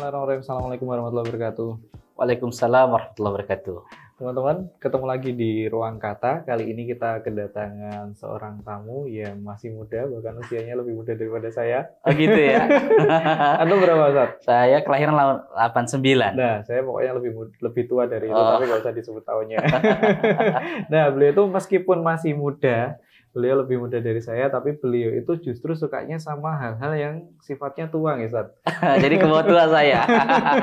Bismillahirrahmanirrahim. Assalamualaikum warahmatullahi wabarakatuh. Waalaikumsalam warahmatullahi wabarakatuh. Teman-teman, ketemu lagi di Ruang Kata. Kali ini kita kedatangan seorang tamu yang masih muda, bahkan usianya lebih muda daripada saya. Oh gitu ya? Anda berapa, Ustaz? Saya kelahiran 89. Nah, saya pokoknya lebih lebih tua dari itu, oh. tapi nggak usah disebut tahunnya. nah, beliau itu meskipun masih muda, beliau lebih muda dari saya tapi beliau itu justru sukanya sama hal-hal yang sifatnya tua ya Jadi kebawa tua saya.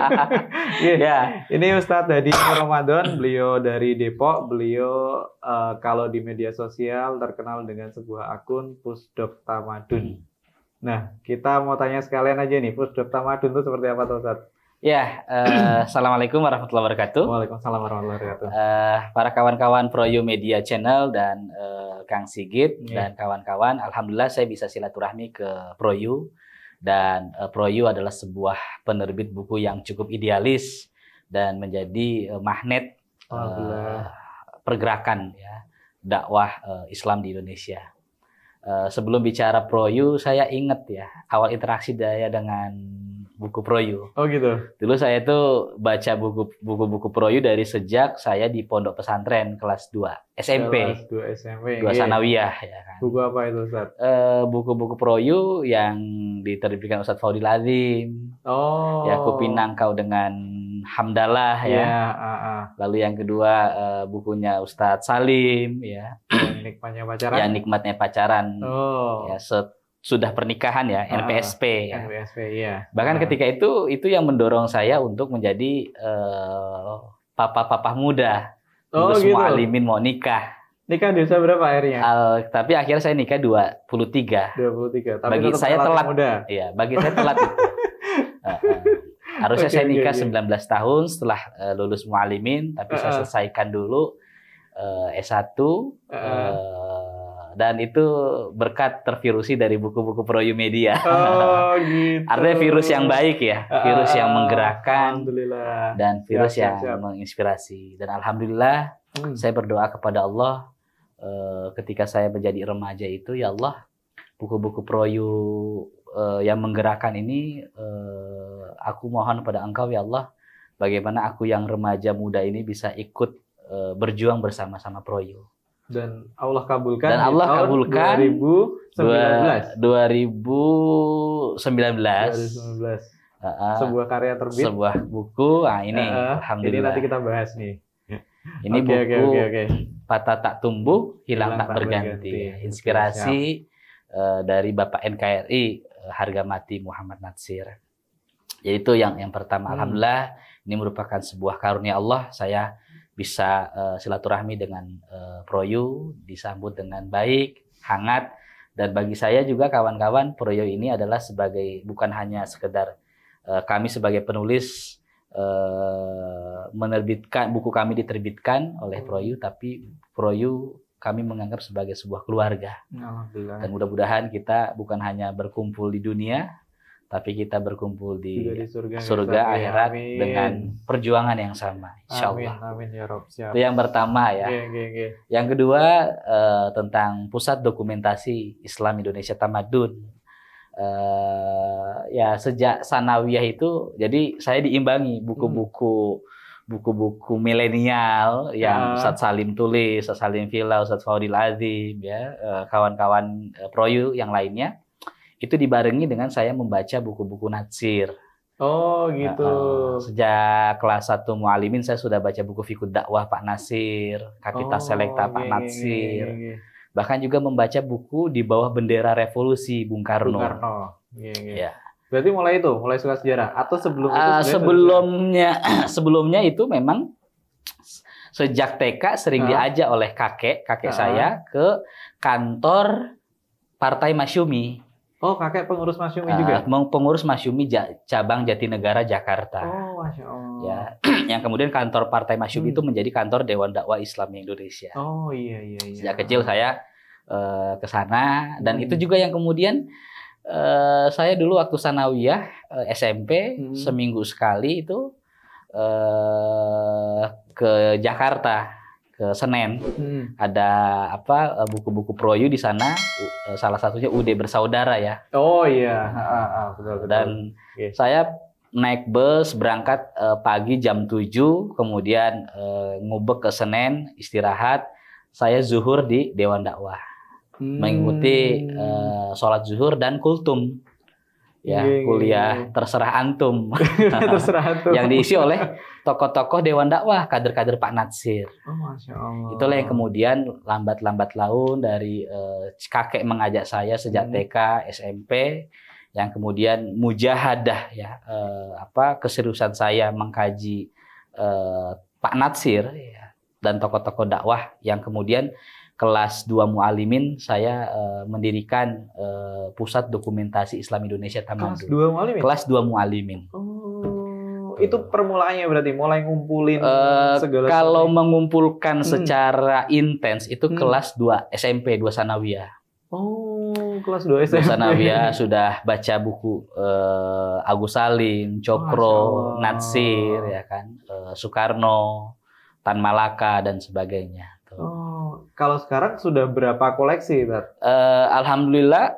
yeah. yeah. Ini Ustaz dari Ramadan, beliau dari Depok, beliau uh, kalau di media sosial terkenal dengan sebuah akun Pusdok Tamadun. Hmm. Nah, kita mau tanya sekalian aja nih, Pusdok Tamadun itu seperti apa tuh Ustaz? Ya, uh, assalamualaikum warahmatullahi wabarakatuh. Waalaikumsalam warahmatullahi wabarakatuh. Uh, para kawan-kawan Proyu Media Channel dan uh, Kang Sigit yeah. dan kawan-kawan, alhamdulillah saya bisa silaturahmi ke Proyu dan uh, Proyu adalah sebuah penerbit buku yang cukup idealis dan menjadi uh, magnet uh, pergerakan ya dakwah uh, Islam di Indonesia. Uh, sebelum bicara Proyu, saya ingat ya awal interaksi saya dengan buku proyu. Oh gitu. Dulu saya tuh baca buku buku-buku proyu dari sejak saya di pondok pesantren kelas 2 SMP. Kelas 2 SMP. Dua iya. sanawiyah ya kan. Buku apa itu Ustaz? Eh buku-buku proyu yang diterbitkan Ustadz Faudil Azim. Oh. Ya aku pinang kau dengan Hamdalah ya. ya uh, uh. Lalu yang kedua uh, bukunya Ustadz Salim ya. Yang nikmatnya pacaran. Yang nikmatnya pacaran. Oh. Ya set sudah pernikahan ya, NPSP. Ah, ya. NPSP, ya. Bahkan nah. ketika itu itu yang mendorong saya untuk menjadi papa eh, papa-papa muda. Oh, untuk gitu. semua alimin mau nikah. Nikah di usia berapa akhirnya? Al, tapi akhirnya saya nikah 23. 23. Tapi bagi saya telat. Muda. Iya, bagi saya telat. uh, uh. Harusnya okay, saya nikah okay, 19 yeah. tahun setelah uh, lulus mualimin, tapi uh, saya selesaikan dulu uh, S1 uh, uh dan itu berkat tervirusi dari buku-buku pro media. Oh, gitu. Artinya virus yang baik ya, ah, virus yang ah, menggerakkan dan virus siap, yang siap, yang menginspirasi. Dan alhamdulillah hmm. saya berdoa kepada Allah eh, ketika saya menjadi remaja itu ya Allah buku-buku proyu uh, eh, yang menggerakkan ini eh, aku mohon pada engkau ya Allah bagaimana aku yang remaja muda ini bisa ikut berjuang bersama-sama proyu dan Allah kabulkan dan Allah kabulkan 2019 2019 2019 uh, uh, sebuah karya terbit sebuah buku ah ini uh, alhamdulillah ini nanti kita bahas nih ini okay, buku okay, okay, okay. patah tak tumbuh hilang, hilang tak berganti, berganti. inspirasi uh, dari Bapak NKRI eh, harga mati Muhammad Natsir jadi itu yang yang pertama hmm. alhamdulillah ini merupakan sebuah karunia Allah saya bisa uh, silaturahmi dengan uh, eh, Proyu, disambut dengan baik, hangat. Dan bagi saya juga kawan-kawan Proyu ini adalah sebagai bukan hanya sekedar uh, kami sebagai penulis menerbitkan buku kami diterbitkan oleh Proyu, tapi Proyu kami menganggap sebagai sebuah keluarga. Dan mudah-mudahan kita bukan hanya berkumpul di dunia, tapi kita berkumpul di, di surga, surga ya, akhirat amin. dengan perjuangan yang sama insyaallah amin, amin ya Rob. Siap. itu yang pertama ya okay, okay, okay. yang kedua uh, tentang pusat dokumentasi Islam Indonesia Tamadun uh, ya sejak sanawiyah itu jadi saya diimbangi buku-buku hmm. buku-buku milenial yang uh. Ah. Ustaz Salim tulis, Ustaz Salim Villa, Ustaz Faudil Azim ya, eh, kawan-kawan -kawan, uh, proyu yang lainnya itu dibarengi dengan saya membaca buku-buku natsir. Oh gitu. sejak kelas 1 mualimin saya sudah baca buku Fikud Dakwah Pak Nasir, Kapita oh, Selekta Pak iya, iya Nasir. Iya, iya, iya, Bahkan juga membaca buku di bawah bendera revolusi Bung Karno. Bung Karno. Iya, iya. Ya. Berarti mulai itu, mulai suka sejarah atau sebelum itu? Uh, sebelumnya sebelumnya itu memang sejak TK sering uh. diajak oleh kakek, kakek uh. saya ke kantor Partai Masyumi. Oh, kakek pengurus Masyumi uh, eh, juga. Pengurus Masyumi ja, cabang Jatinegara Jakarta. Oh, masya Allah. Ya, yang kemudian kantor Partai Masyumi hmm. itu menjadi kantor Dewan Dakwah Islam Indonesia. Oh iya iya. iya. Sejak kecil saya uh, ke sana dan hmm. itu juga yang kemudian uh, saya dulu waktu sanawiyah uh, SMP hmm. seminggu sekali itu uh, ke Jakarta ke Senen. Hmm. Ada apa eh, buku-buku proyu di sana eh, salah satunya UD bersaudara ya. Oh iya, Dan okay. saya naik bus berangkat eh, pagi jam 7 kemudian eh, ngubek ke Senen istirahat saya zuhur di Dewan Dakwah. Hmm. Mengikuti uh, sholat zuhur dan kultum ya yeah, iya, iya. kuliah yeah. terserah antum terserah antum yang diisi oleh tokoh-tokoh dewan dakwah kader-kader Pak Natsir oh, itulah yang kemudian lambat-lambat laun dari uh, kakek mengajak saya sejak hmm. TK SMP yang kemudian mujahadah ya uh, apa keseriusan saya mengkaji uh, Pak Natsir ya, dan tokoh-tokoh dakwah yang kemudian kelas 2 mualimin saya uh, mendirikan uh, Pusat Dokumentasi Islam Indonesia Tamandu. Kelas 2 mualimin. Kelas 2 mualimin. Oh, itu permulaannya berarti mulai ngumpulin uh, segala Kalau segala. Ya? mengumpulkan hmm. secara intens itu hmm. kelas 2 SMP, 2 sanawiyah. Oh, kelas 2 SMP. Sanawiyah sudah baca buku uh, Agus Salim, Cokro, Natsir ya kan, uh, Soekarno, Tan Malaka dan sebagainya. Kalau sekarang sudah berapa koleksi, Uh, Alhamdulillah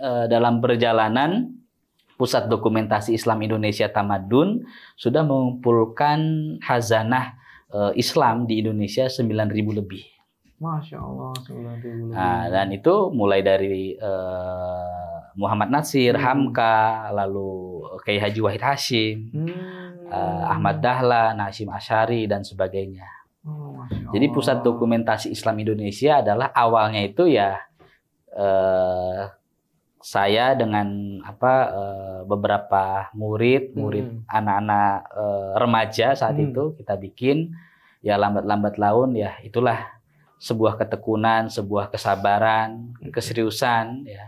uh, dalam perjalanan Pusat Dokumentasi Islam Indonesia Tamadun sudah mengumpulkan hazanah uh, eh, Islam di Indonesia 9.000 lebih. Masya Allah, 9.000 lebih. Nah, dan itu mulai dari uh, Muhammad Nasir, hmm. Hamka, lalu Kiai Haji Wahid Hashim, hmm. uh, Ahmad Dahlan, Nasim Ashari, dan sebagainya. Oh, Jadi pusat dokumentasi Islam Indonesia adalah awalnya itu ya eh, saya dengan apa eh, beberapa murid hmm. murid anak anak-anak eh, remaja saat hmm. itu kita bikin ya lambat-lambat laun ya itulah sebuah ketekunan sebuah kesabaran keseriusan ya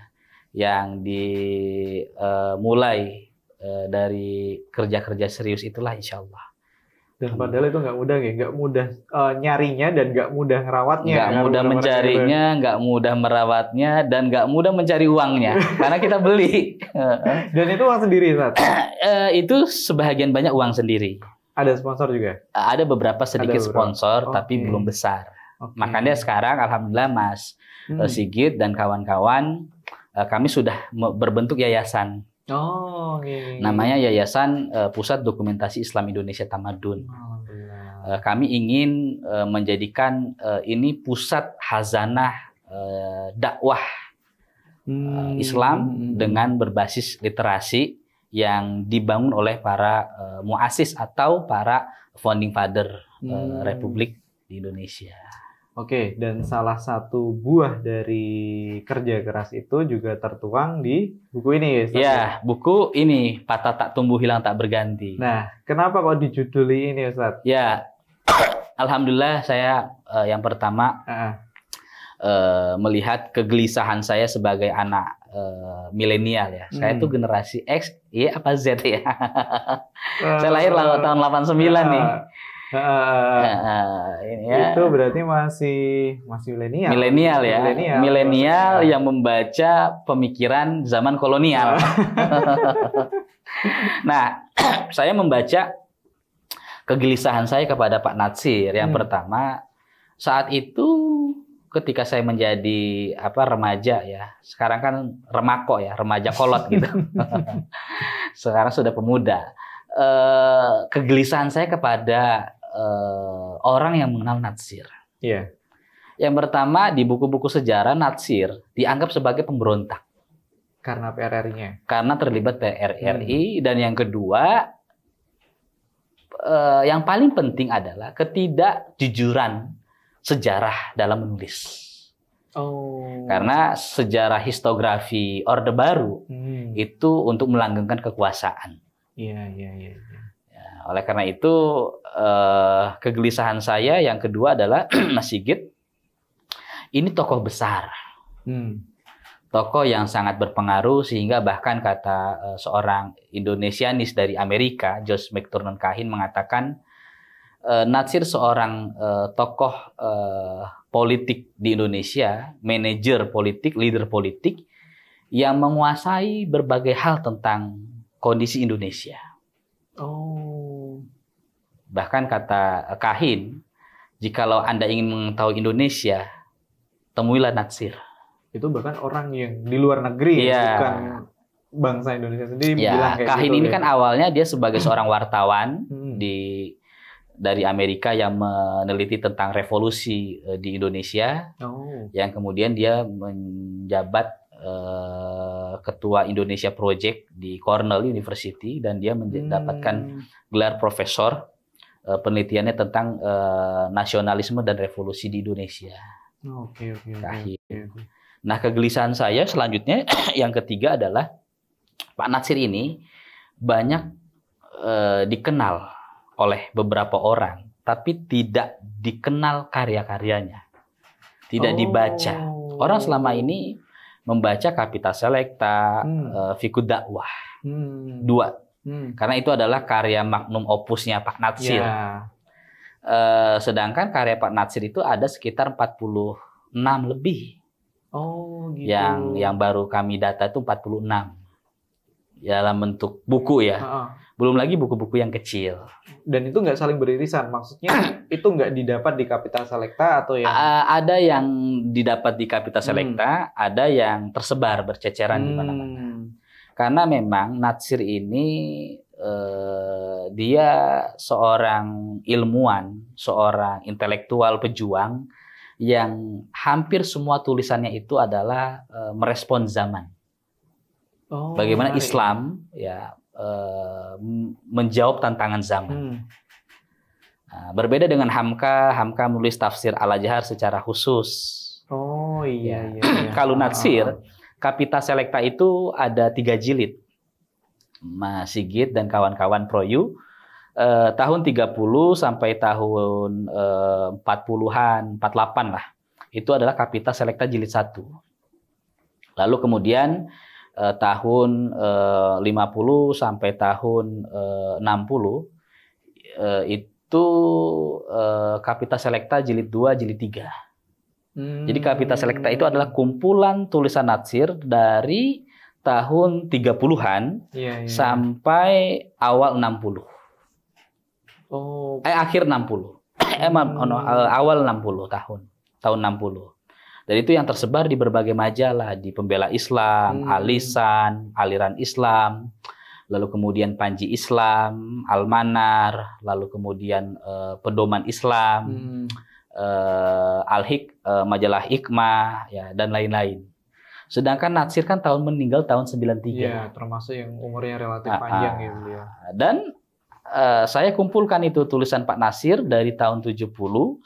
yang dimulai eh, eh, dari kerja-kerja serius itulah insya Allah dan padahal itu nggak mudah ya nggak mudah uh, nyarinya dan nggak mudah merawatnya. nggak mudah, mudah mencarinya nggak mudah merawatnya dan nggak mudah mencari uangnya karena kita beli dan itu uang sendiri Sat? Eh, itu sebagian banyak uang sendiri ada sponsor juga ada beberapa sedikit ada beberapa. sponsor okay. tapi belum besar okay. makanya sekarang alhamdulillah Mas eh, hmm. Sigit dan kawan-kawan kami sudah berbentuk yayasan Oh, okay. Namanya Yayasan uh, Pusat Dokumentasi Islam Indonesia Tamadun. uh, kami ingin uh, menjadikan uh, ini pusat hazanah uh, dakwah hmm. uh, Islam hmm. dengan berbasis literasi yang dibangun oleh para uh, muasis atau para founding father hmm. uh, Republik di Indonesia. Oke, dan salah satu buah dari kerja keras itu juga tertuang di buku ini ya? Iya, buku ini, Patah Tak Tumbuh Hilang Tak Berganti. Nah, kenapa kok dijuduli ini Ustaz? Ya, Alhamdulillah saya uh, yang pertama uh -uh. melihat kegelisahan saya sebagai anak uh, milenial ya. Saya itu hmm. generasi X, Y apa Z ya. uh, saya lahir uh, tahun 89 uh, nih ya. Itu berarti masih masih milenial. Milenial ya. Milenial yang membaca pemikiran zaman kolonial. nah, saya membaca kegelisahan saya kepada Pak Natsir yang hmm. pertama saat itu ketika saya menjadi apa remaja ya. Sekarang kan remako ya, remaja kolot gitu. sekarang sudah pemuda. e, kegelisahan saya kepada uh, orang yang mengenal Natsir. Iya. Yang pertama di buku-buku sejarah Natsir dianggap sebagai pemberontak karena PRRI-nya. Karena terlibat PRRI hmm. dan yang kedua uh, yang paling penting adalah ketidakjujuran sejarah dalam menulis. Oh. Karena sejarah histografi Orde Baru hmm. itu untuk melanggengkan kekuasaan. Iya, iya, iya. Ya oleh karena itu eh, kegelisahan saya yang kedua adalah Mas Sigit ini tokoh besar. Hmm. Tokoh yang sangat berpengaruh sehingga bahkan kata eh, seorang Indonesianis dari Amerika, Josh McTurnan Kahin mengatakan eh, Natsir seorang eh, tokoh eh, politik di Indonesia, manajer politik, leader politik yang menguasai berbagai hal tentang kondisi Indonesia. Oh. Bahkan kata eh, Kahin, jikalau Anda ingin mengetahui Indonesia, temuilah Natsir. Itu bahkan orang yang di luar negeri, ya. bukan bangsa Indonesia sendiri Ya, Kahin gitu, ini ya. kan awalnya dia sebagai seorang wartawan hmm. di dari Amerika yang meneliti tentang revolusi eh, di Indonesia, oh. yang kemudian dia menjabat eh, ketua Indonesia Project di Cornell University dan dia mendapatkan hmm. gelar profesor Eh, penelitiannya tentang uh, nasionalisme dan revolusi di Indonesia. Oke, oke, oke. Nah, kegelisahan saya selanjutnya yang ketiga adalah Pak Nasir ini banyak uh, dikenal oleh beberapa orang, tapi tidak dikenal karya-karyanya. Tidak oh. dibaca. Orang selama ini membaca Kapita Selekta, hmm. uh, Fikud Dakwah. Hmm. Dua Hmm. Karena itu adalah karya magnum opusnya Pak Natsir. Yeah. Ya. Uh, sedangkan karya Pak Natsir itu ada sekitar 46 lebih. Oh, gitu. Yang yang baru kami data itu 46. Dalam bentuk buku ya. Uh -uh. Belum lagi buku-buku yang kecil. Dan itu nggak saling beririsan. Maksudnya itu nggak didapat di Kapital Selekta atau yang uh, ada yang didapat di Kapital hmm. Selekta, hmm. ada yang tersebar berceceran hmm. di mana-mana. Karena memang Natsir ini eh, dia seorang ilmuwan, seorang intelektual pejuang yang hampir semua tulisannya itu adalah eh, merespon zaman. Oh, Bagaimana menarik. Islam ya eh, menjawab tantangan zaman. Hmm. Nah, berbeda dengan Hamka, Hamka menulis tafsir Al-Azhar secara khusus. Oh iya. Ya. iya, iya. Kalau ah, ah, Natsir ah. Kapita Selekta itu ada tiga jilid. Mas Sigit dan kawan-kawan Proyu eh, tahun 30 sampai tahun eh, 40-an, 48 lah. Itu adalah Kapita Selekta jilid 1. Lalu kemudian eh, tahun eh, 50 sampai tahun eh, 60 eh, itu eh, Kapita Selekta jilid 2, jilid 3 Hmm. Jadi Kapita Selekta itu adalah kumpulan tulisan natsir dari tahun 30-an iya, iya, iya. sampai awal 60. Oh. Eh akhir 60. Eh hmm. no, eh, awal 60 tahun. Tahun 60. Dan itu yang tersebar di berbagai majalah di Pembela Islam, hmm. Alisan, Aliran Islam, lalu kemudian Panji Islam, Almanar, lalu kemudian eh, Pedoman Islam. Hmm uh, Al-Hik, uh, majalah Hikmah ya dan lain-lain. Sedangkan Natsir kan tahun meninggal tahun 93. Iya, termasuk yang umurnya relatif uh, panjang uh, ya Dan uh, saya kumpulkan itu tulisan Pak Nasir dari tahun 70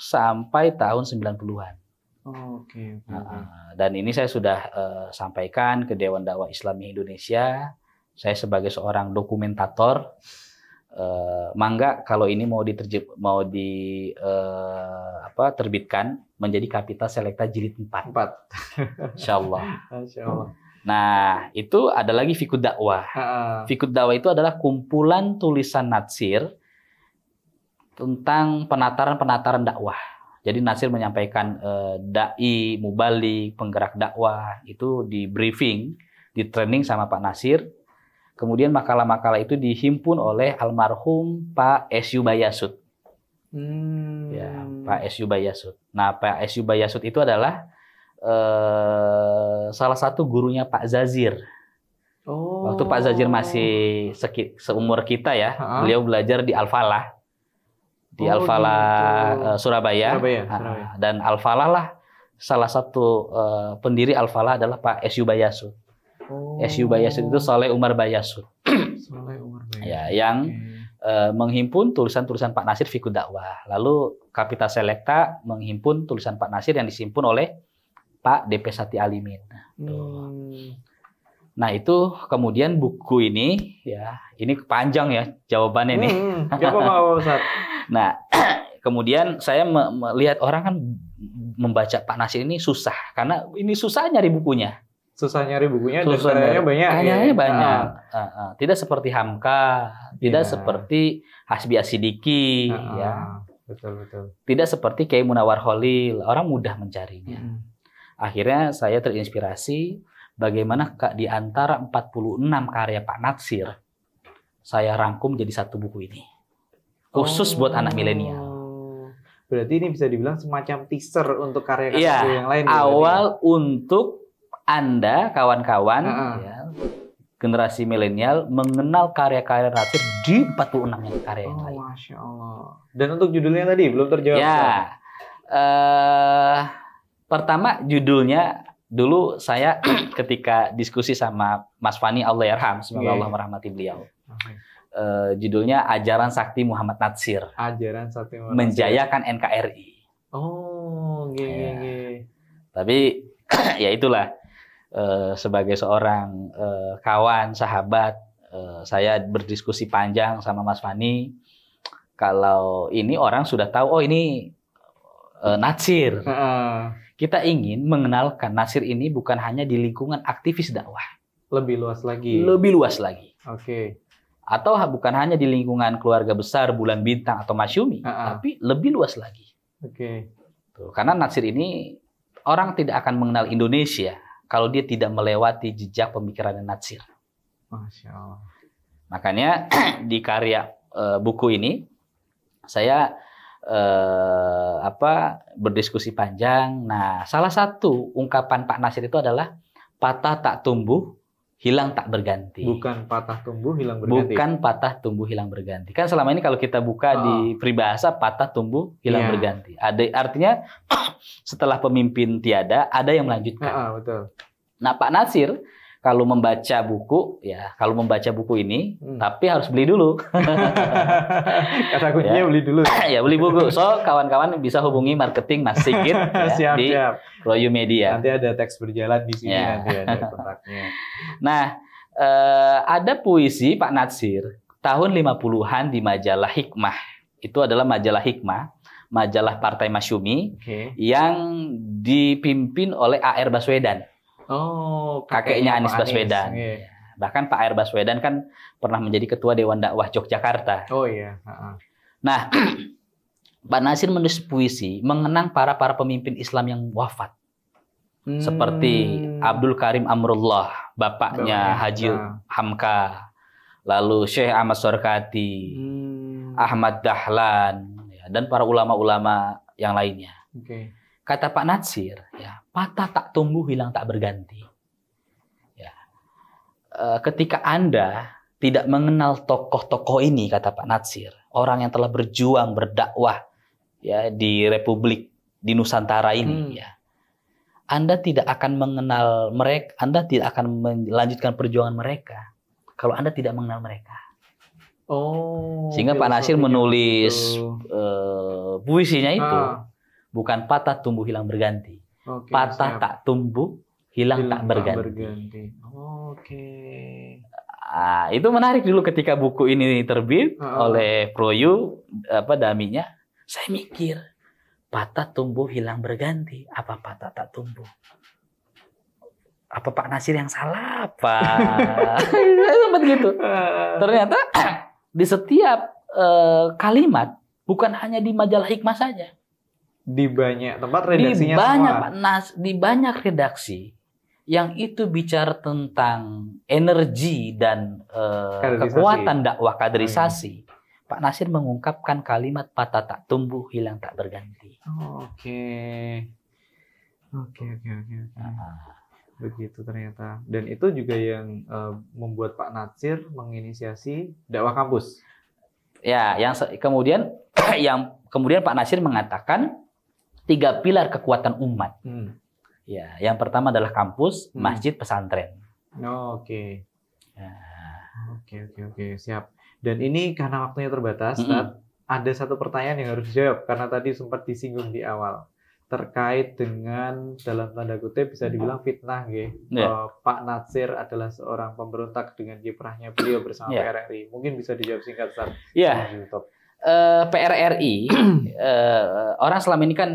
sampai tahun 90-an. Oh, Oke. Okay, Uh, ah. dan ini saya sudah uh, sampaikan ke Dewan Dakwah Islami Indonesia. Saya sebagai seorang dokumentator, uh, mangga kalau ini mau diterjem, mau di uh, apa terbitkan menjadi Kapita Selekta jilid 4. 4. Insyaallah. Insyaallah. Nah, itu ada lagi fikud dakwah. Fikud dakwah itu adalah kumpulan tulisan natsir tentang penataran-penataran dakwah. Jadi Nasir menyampaikan eh, dai, mubalik, penggerak dakwah itu di briefing, di training sama Pak Nasir. Kemudian makalah-makalah itu dihimpun oleh almarhum Pak S.U. Bayasut. Hmm. Ya, Pak S.U. Bayasut. Nah, Pak S.U. Bayasut itu adalah eh, salah satu gurunya Pak Zazir. Oh. Waktu Pak Zazir masih seki, seumur kita ya, ha? beliau belajar di al Di oh, Al-Falah gitu. eh, Surabaya. Surabaya, ah, Surabaya. Ah, dan al lah salah satu uh, pendiri al adalah Pak S.U. Bayasut. Oh. S.U. Bayasut itu Saleh Umar Bayasut. Saleh Umar Bayasut. Ya, yang okay Eh, menghimpun tulisan-tulisan Pak Nasir Fikud Dakwah. Lalu kapita Selekta menghimpun tulisan Pak Nasir yang disimpun oleh Pak DP Sati Alimin. Hmm. Nah itu kemudian buku ini ya ini panjang ya jawabannya hmm, nih. Ya nah kemudian saya melihat orang kan membaca Pak Nasir ini susah karena ini susah nyari bukunya susah nyari bukunya susah dan karyanya banyak. Karyanya ya? Iya. banyak. uh. Uh, uh. Tidak seperti Hamka, tidak yeah. seperti Hasbi Asidiki, uh. ya. Betul betul. Tidak seperti kayak Munawar Holil, orang mudah mencarinya. Hmm. Akhirnya saya terinspirasi bagaimana di antara 46 karya Pak Natsir saya rangkum jadi satu buku ini. Khusus oh. buat anak milenial. Berarti ini bisa dibilang semacam teaser untuk karya-karya ya, yang lain. Ya, ya? Awal ya? untuk anda kawan-kawan uh -uh. ya, generasi milenial mengenal karya-karya Nasir di 46 yang karya yang oh, Masya Allah. Dan untuk judulnya tadi belum terjawab. Ya. Uh, pertama judulnya dulu saya ketika diskusi sama Mas Fani Allahyarham, semoga iya. Allah merahmati beliau. Okay. Uh, eh, judulnya Ajaran Sakti Muhammad Natsir. Ajaran Sakti Muhammad Menjayakan NKRI. Oh, gini, ya. gini. Tapi ya itulah Eh, sebagai seorang uh, kawan, sahabat, uh, saya berdiskusi panjang sama Mas Fani. Kalau ini orang sudah tahu, oh ini uh, Natsir. uh Kita ingin mengenalkan Natsir ini bukan hanya di lingkungan aktivis dakwah. Lebih luas lagi. Lebih luas lagi. Oke. Okay. Atau bukan hanya di lingkungan keluarga besar, bulan bintang atau masyumi, uh-uh. tapi lebih luas lagi. Oke. Okay. Karena Natsir ini orang tidak akan mengenal Indonesia kalau dia tidak melewati jejak pemikiran dan natsir. Masya Allah. Makanya di karya e, buku ini saya e, apa berdiskusi panjang. Nah, salah satu ungkapan Pak Nasir itu adalah patah tak tumbuh, hilang tak berganti. Bukan patah tumbuh hilang berganti. Bukan patah tumbuh hilang berganti. Kan selama ini kalau kita buka oh. di peribahasa patah tumbuh hilang yeah. berganti. Ada artinya setelah pemimpin tiada ada yang melanjutkan. Uh, betul. Nah Pak Nasir kalau membaca buku ya kalau membaca buku ini hmm. tapi harus beli dulu kata kuncinya ya. beli dulu ya. beli buku so kawan-kawan bisa hubungi marketing Mas Sigit ya, siap, di Royu Media nanti ada teks berjalan di sini ya. nanti ada kontaknya nah eh, ada puisi Pak Natsir tahun 50-an di majalah Hikmah itu adalah majalah Hikmah majalah Partai Masyumi okay. yang dipimpin oleh AR Baswedan Oh, kakeknya, Pak Anies Baswedan. Yeah. Bahkan Pak Air Baswedan kan pernah menjadi ketua Dewan Dakwah Yogyakarta. Oh iya. Uh-huh. Nah, Pak Nasir menulis puisi mengenang para para pemimpin Islam yang wafat. Hmm. Seperti Abdul Karim Amrullah, bapaknya Bapak. Haji Hamka, lalu Syekh Ahmad Sorkati, hmm. Ahmad Dahlan, ya, dan para ulama-ulama yang lainnya. Okay. Kata Pak Natsir, ya, patah tak tumbuh hilang tak berganti. Ya. E, ketika Anda tidak mengenal tokoh-tokoh ini, kata Pak Natsir, orang yang telah berjuang berdakwah ya di Republik di Nusantara ini, hmm. ya, Anda tidak akan mengenal mereka, Anda tidak akan melanjutkan perjuangan mereka kalau Anda tidak mengenal mereka. Oh. Sehingga Pak Nasir menulis uh, puisinya itu. Ah bukan patah tumbuh hilang berganti. Okay, patah siap. tak tumbuh, hilang, hilang tak berganti. berganti. Oke. Okay. Ah, itu menarik dulu ketika buku ini terbit ah, ah. oleh Proyu eh, apa daminya. Saya mikir, patah tumbuh hilang berganti. Apa patah tak tumbuh? Apa Pak Nasir yang salah apa? Sempat gitu. Ah. Ternyata di setiap uh, kalimat bukan hanya di majalah hikmah saja di banyak tempat redaksinya di banyak semua. nas di banyak redaksi yang itu bicara tentang energi dan uh, kekuatan dakwah kaderisasi. Oh, iya. Pak Nasir mengungkapkan kalimat patah tak tumbuh, hilang tak berganti. Oke. Oke, oke, oke. Ah. Begitu ternyata. Dan itu juga yang uh, membuat Pak Nasir menginisiasi dakwah kampus. Ya, yang kemudian yang kemudian Pak Nasir mengatakan tiga pilar kekuatan umat. Hmm. Ya, yang pertama adalah kampus, hmm. masjid, pesantren. Oke. Ya. Oke, oke, oke, siap. Dan ini karena waktunya terbatas, mm -hmm. ada satu pertanyaan yang harus dijawab karena tadi sempat disinggung di awal terkait dengan dalam tanda kutip bisa hmm. dibilang fitnah gitu. Yeah. Ya. Pak Natsir adalah seorang pemberontak dengan kiprahnya beliau bersama yeah. RRI. Mungkin bisa dijawab singkat Yeah. Iya uh, PRRI uh, orang selama ini kan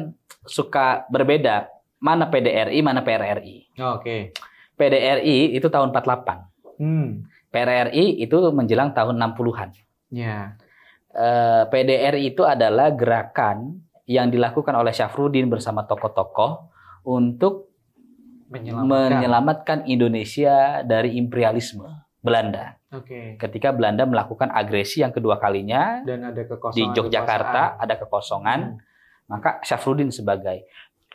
suka berbeda mana PDRI mana PRRI. Oh, Oke. Okay. PDRI itu tahun 48. Hmm. PRRI itu menjelang tahun 60-an. Ya. Yeah. PDRI itu adalah gerakan yang dilakukan oleh Syafruddin bersama tokoh-tokoh untuk menyelamatkan. menyelamatkan Indonesia dari imperialisme. Belanda. Okay. Ketika Belanda melakukan agresi yang kedua kalinya dan ada di Yogyakarta kekosongan. ada kekosongan, hmm. maka Syafruddin sebagai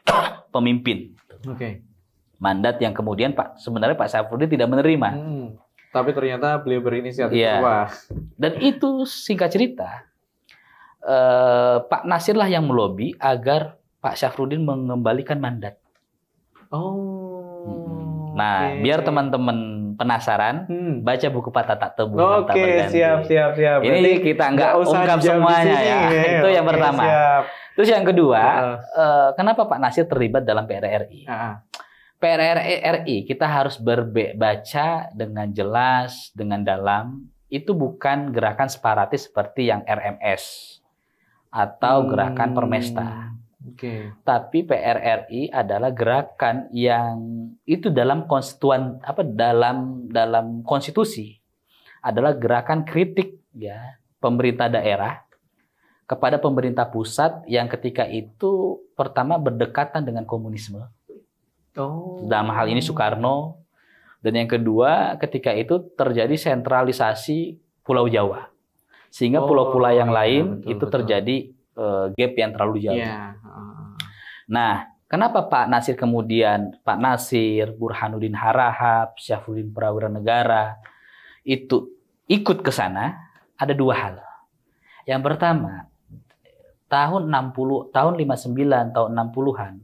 pemimpin. Okay. Mandat yang kemudian Pak sebenarnya Pak Syafruddin tidak menerima. Hmm. Tapi ternyata beliau berinisiatif yeah. Wah. Dan itu singkat cerita eh, Pak Nasir lah yang melobi agar Pak Syafruddin mengembalikan mandat. Oh. Hmm. Nah, okay. biar teman-teman penasaran, hmm. baca buku Patah Tak Tebu. Oke, okay, siap, siap, siap. Ini Berarti kita nggak ungkap semuanya sini, ya. ya. Itu yang pertama. Siap. Terus yang kedua, uh. Uh, kenapa Pak Nasir terlibat dalam PRRI? Uh. PRRI kita harus berbaca dengan jelas, dengan dalam. Itu bukan gerakan separatis seperti yang RMS atau hmm. gerakan Permesta. Hmm. Okay. Tapi PRRI adalah gerakan yang itu dalam konstituan apa dalam dalam konstitusi adalah gerakan kritik ya pemerintah daerah kepada pemerintah pusat yang ketika itu pertama berdekatan dengan komunisme. Oh. Dalam hal ini Soekarno dan yang kedua ketika itu terjadi sentralisasi Pulau Jawa. Sehingga oh, pulau-pulau oh, yang iya, lain ya, betul, itu betul. terjadi uh, gap yang terlalu jauh. Yeah. Nah, kenapa Pak Nasir kemudian Pak Nasir, Burhanuddin Harahap, Syafruddin Prawira Negara itu ikut ke sana? Ada dua hal. Yang pertama, tahun 60, tahun 59, tahun 60-an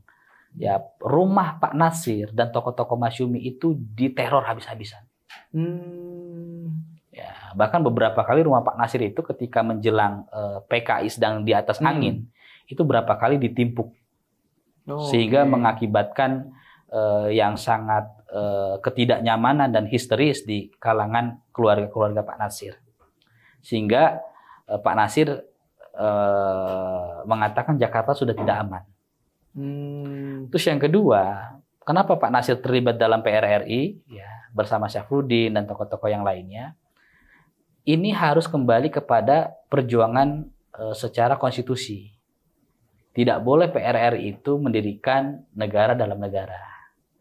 ya rumah Pak Nasir dan tokoh-tokoh Masyumi itu diteror habis-habisan. Hmm. Ya, bahkan beberapa kali rumah Pak Nasir itu ketika menjelang eh, PKI sedang di atas hmm. angin, hmm. itu berapa kali ditimpuk sehingga okay. mengakibatkan uh, yang sangat uh, ketidaknyamanan dan histeris di kalangan keluarga-keluarga Pak Nasir. Sehingga uh, Pak Nasir uh, mengatakan Jakarta sudah tidak aman. Hmm. Terus yang kedua, kenapa Pak Nasir terlibat dalam PRRI ya bersama Syafruddin dan tokoh-tokoh yang lainnya? Ini harus kembali kepada perjuangan uh, secara konstitusi tidak boleh PRR itu mendirikan negara dalam negara.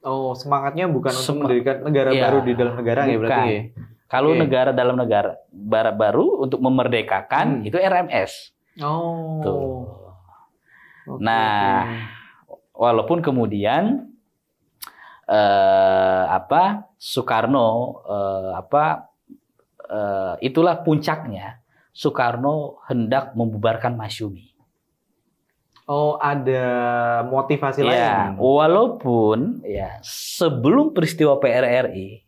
Oh, semangatnya bukan Semang mendirikan negara ya, baru di dalam negara ya bukan. ya berarti. Ya? Kalau okay. negara dalam negara baru untuk memerdekakan hmm. itu RMS. Oh. Tuh. Okay. Nah, walaupun kemudian eh, apa Soekarno eh, apa eh, itulah puncaknya Soekarno hendak membubarkan Masyumi. Oh, ada motivasi ya, lain. Walaupun ya sebelum peristiwa PRRI,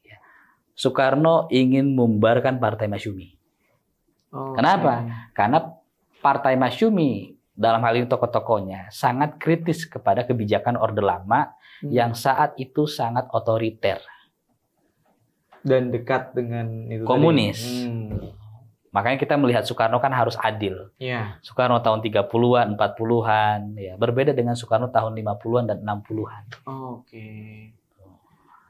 Soekarno ingin membubarkan Partai Masyumi. Oh, Kenapa? Karena Partai Masyumi dalam hal ini tokoh-tokohnya sangat kritis kepada kebijakan Orde Lama hmm. yang saat itu sangat otoriter dan dekat dengan itu komunis. Hmm. Makanya kita melihat Soekarno kan harus adil. Ya. Soekarno tahun 30-an, 40-an, ya berbeda dengan Soekarno tahun 50-an dan 60-an. Oh, Oke. Okay.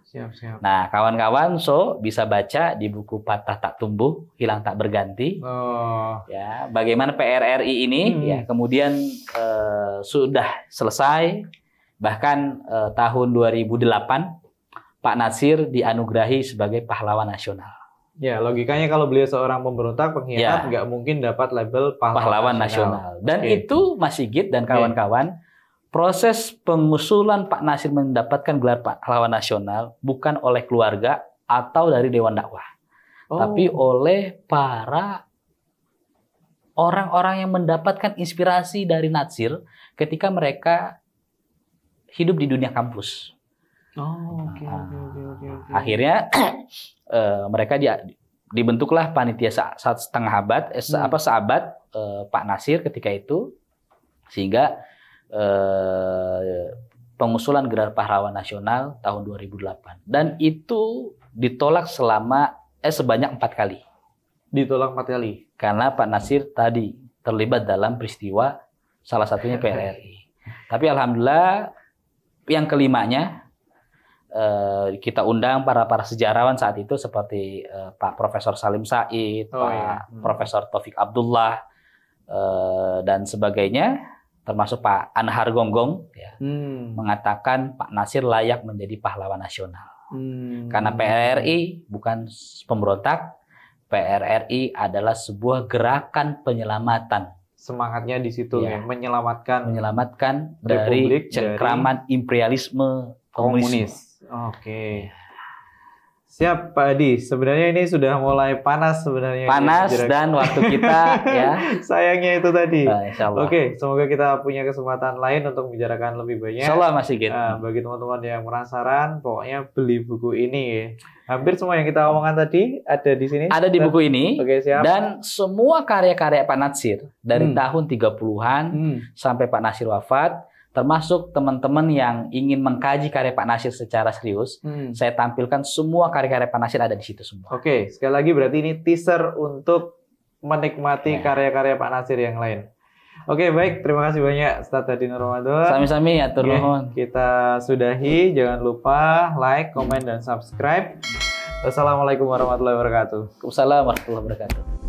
Siap, siap. Nah, kawan-kawan so bisa baca di buku Patah Tak Tumbuh, Hilang Tak Berganti. Oh. Ya, bagaimana PRRI ini hmm. ya kemudian eh, sudah selesai bahkan eh, tahun 2008 Pak Nasir dianugerahi sebagai pahlawan nasional. Ya, logikanya kalau beliau seorang pemberontak, pengkhianat, ya. nggak mungkin dapat label pahlawan, pahlawan nasional. nasional. Dan okay. Gitu. itu Mas Sigit dan kawan-kawan, okay. proses pengusulan Pak Nasir mendapatkan gelar pahlawan nasional bukan oleh keluarga atau dari Dewan Dakwah. Oh. Tapi oleh para orang-orang yang mendapatkan inspirasi dari Nasir ketika mereka hidup di dunia kampus. Oh, nah, oke, oke, oke, oke. Akhirnya uh, mereka dia dibentuklah panitia saat setengah abad eh, hmm. apa seabad eh, Pak Nasir ketika itu sehingga eh, pengusulan Gelar Pahlawan Nasional tahun 2008 dan itu ditolak selama eh sebanyak empat kali ditolak empat kali karena Pak Nasir tadi terlibat dalam peristiwa salah satunya PRRI tapi alhamdulillah yang kelimanya Eh, kita undang para para sejarawan saat itu seperti uh, Pak Profesor Salim Said, oh, Pak iya. hmm. Profesor Taufik Abdullah uh, dan sebagainya termasuk Pak Anhar Gonggong ya, hmm. mengatakan Pak Nasir layak menjadi pahlawan nasional hmm. karena PRRI bukan pemberontak PRRI adalah sebuah gerakan penyelamatan semangatnya di situ iya. ya, nih, menyelamatkan menyelamatkan dari cengkraman dari imperialisme komunis, komunis. Oke. Siap Pak Adi, sebenarnya ini sudah mulai panas sebenarnya. Panas ini, dan waktu kita ya. Sayangnya itu tadi. Nah, insya Allah. Oke, semoga kita punya kesempatan lain untuk membicarakan lebih banyak. Insya Allah masih Sigit. Nah, bagi teman-teman yang penasaran, pokoknya beli buku ini. Ya. Hampir semua yang kita omongkan tadi ada di sini. Ada di buku ini. Oke, siap. Dan semua karya-karya Pak Natsir dari hmm. tahun 30-an hmm. sampai Pak Nasir wafat, termasuk teman-teman yang ingin mengkaji karya Pak Nasir secara serius, hmm. saya tampilkan semua karya-karya Pak Nasir ada di situ semua. Oke, sekali lagi berarti ini teaser untuk menikmati ya. karya-karya Pak Nasir yang lain. Oke, baik. Terima kasih banyak Ustaz Hadi Ramadan. Sami-sami ya turun. Kita sudahi. Jangan lupa like, komen dan subscribe. Wassalamualaikum warahmatullahi wabarakatuh. Wassalamualaikum warahmatullahi wabarakatuh.